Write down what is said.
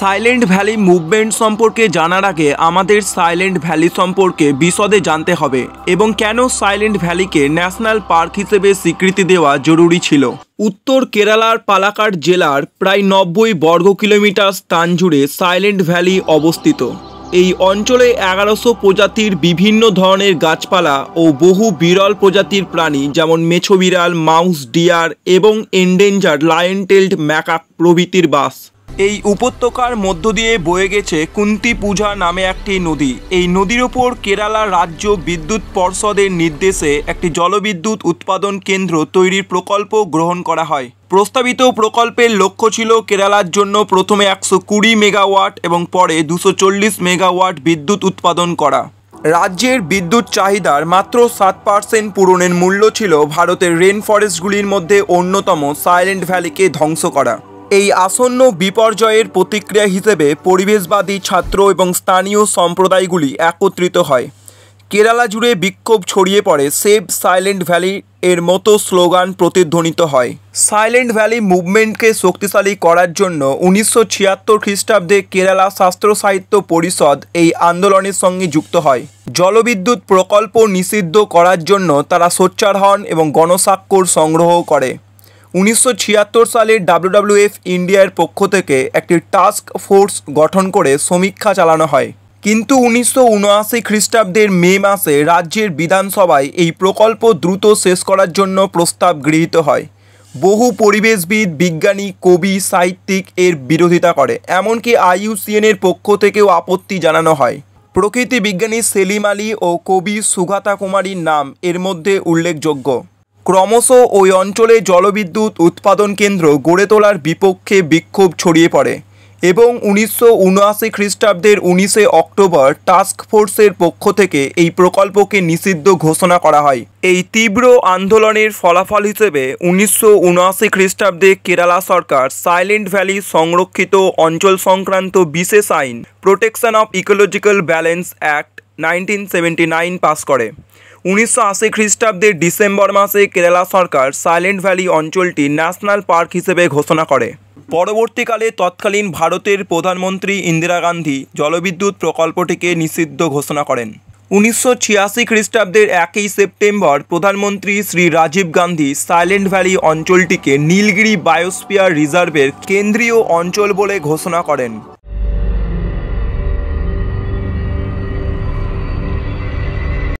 silent valley movement সম্পর্কে জানার আগে আমাদের সাইলেন্ট ভ্যালি সম্পর্কে বিশদে জানতে হবে এবং কেন সাইলেন্ট ভ্যালিকে ন্যাশনাল পার্ক হিসেবে স্বীকৃতি দেওয়া জরুরি ছিল উত্তর কেরালার পালাকাট জেলার প্রায় নব্বই বর্গ কিলোমিটার স্থান জুড়ে সাইলেন্ট ভ্যালি অবস্থিত এই অঞ্চলে এগারোশো প্রজাতির বিভিন্ন ধরনের গাছপালা ও বহু বিরল প্রজাতির প্রাণী যেমন মেছো বিড়াল মাউস ডিয়ার এবং এন্ডেঞ্জার লায়ন টেল্ড ম্যাকাক প্রভৃতির বাস এই উপত্যকার মধ্য দিয়ে বয়ে গেছে কুন্তি পূজা নামে একটি নদী এই নদীর ওপর কেরালা রাজ্য বিদ্যুৎ পর্ষদের নির্দেশে একটি জলবিদ্যুৎ উৎপাদন কেন্দ্র তৈরির প্রকল্প গ্রহণ করা হয় প্রস্তাবিত প্রকল্পের লক্ষ্য ছিল কেরালার জন্য প্রথমে একশো কুড়ি মেগাওয়াট এবং পরে দুশো চল্লিশ মেগাওয়াট বিদ্যুৎ উৎপাদন করা রাজ্যের বিদ্যুৎ চাহিদার মাত্র সাত পার্সেন্ট পূরণের মূল্য ছিল ভারতের রেন ফরেস্টগুলির মধ্যে অন্যতম সাইলেন্ট ভ্যালিকে ধ্বংস করা এই আসন্ন বিপর্যয়ের প্রতিক্রিয়া হিসেবে পরিবেশবাদী ছাত্র এবং স্থানীয় সম্প্রদায়গুলি একত্রিত হয় কেরালা জুড়ে বিক্ষোভ ছড়িয়ে পড়ে সেভ সাইলেন্ট ভ্যালি এর মতো স্লোগান প্রতিধ্বনিত হয় সাইলেন্ট ভ্যালি মুভমেন্টকে শক্তিশালী করার জন্য উনিশশো ছিয়াত্তর খ্রিস্টাব্দে কেরালা শাস্ত্র সাহিত্য পরিষদ এই আন্দোলনের সঙ্গে যুক্ত হয় জলবিদ্যুৎ প্রকল্প নিষিদ্ধ করার জন্য তারা সোচ্চার হন এবং গণস্বাক্ষর সংগ্রহ করে উনিশশো সালে এফ ইন্ডিয়ার পক্ষ থেকে একটি টাস্ক ফোর্স গঠন করে সমীক্ষা চালানো হয় কিন্তু উনিশশো উনআশি খ্রিস্টাব্দের মে মাসে রাজ্যের বিধানসভায় এই প্রকল্প দ্রুত শেষ করার জন্য প্রস্তাব গৃহীত হয় বহু পরিবেশবিদ বিজ্ঞানী কবি সাহিত্যিক এর বিরোধিতা করে এমনকি আইইউসিএনের পক্ষ থেকেও আপত্তি জানানো হয় প্রকৃতি বিজ্ঞানী সেলিম আলী ও কবি সুগাতা কুমারীর নাম এর মধ্যে উল্লেখযোগ্য ক্রমশ ওই অঞ্চলে জলবিদ্যুৎ উৎপাদন কেন্দ্র গড়ে তোলার বিপক্ষে বিক্ষোভ ছড়িয়ে পড়ে এবং উনিশশো উনআশি খ্রিস্টাব্দের উনিশে অক্টোবর টাস্ক ফোর্সের পক্ষ থেকে এই প্রকল্পকে নিষিদ্ধ ঘোষণা করা হয় এই তীব্র আন্দোলনের ফলাফল হিসেবে উনিশশো উনআশি খ্রিস্টাব্দে কেরালা সরকার সাইলেন্ট ভ্যালি সংরক্ষিত অঞ্চল সংক্রান্ত বিশেষ আইন protection of ecological balance act nineteen seventy nine pass করে উনিশশো আশি খ্রিস্টাব্দের ডিসেম্বর মাসে কেরালা সরকার সাইলেন্ট ভ্যালি অঞ্চলটি ন্যাশনাল পার্ক হিসেবে ঘোষণা করে পরবর্তীকালে তৎকালীন ভারতের প্রধানমন্ত্রী ইন্দিরা গান্ধী জলবিদ্যুৎ প্রকল্পটিকে নিষিদ্ধ ঘোষণা করেন উনিশশো ছিয়াশি খ্রিস্টাব্দের একই সেপ্টেম্বর প্রধানমন্ত্রী শ্রী রাজীব গান্ধী সাইলেন্ট ভ্যালি অঞ্চলটিকে নীলগিরি বায়োস্পিয়ার রিজার্ভের কেন্দ্রীয় অঞ্চল বলে ঘোষণা করেন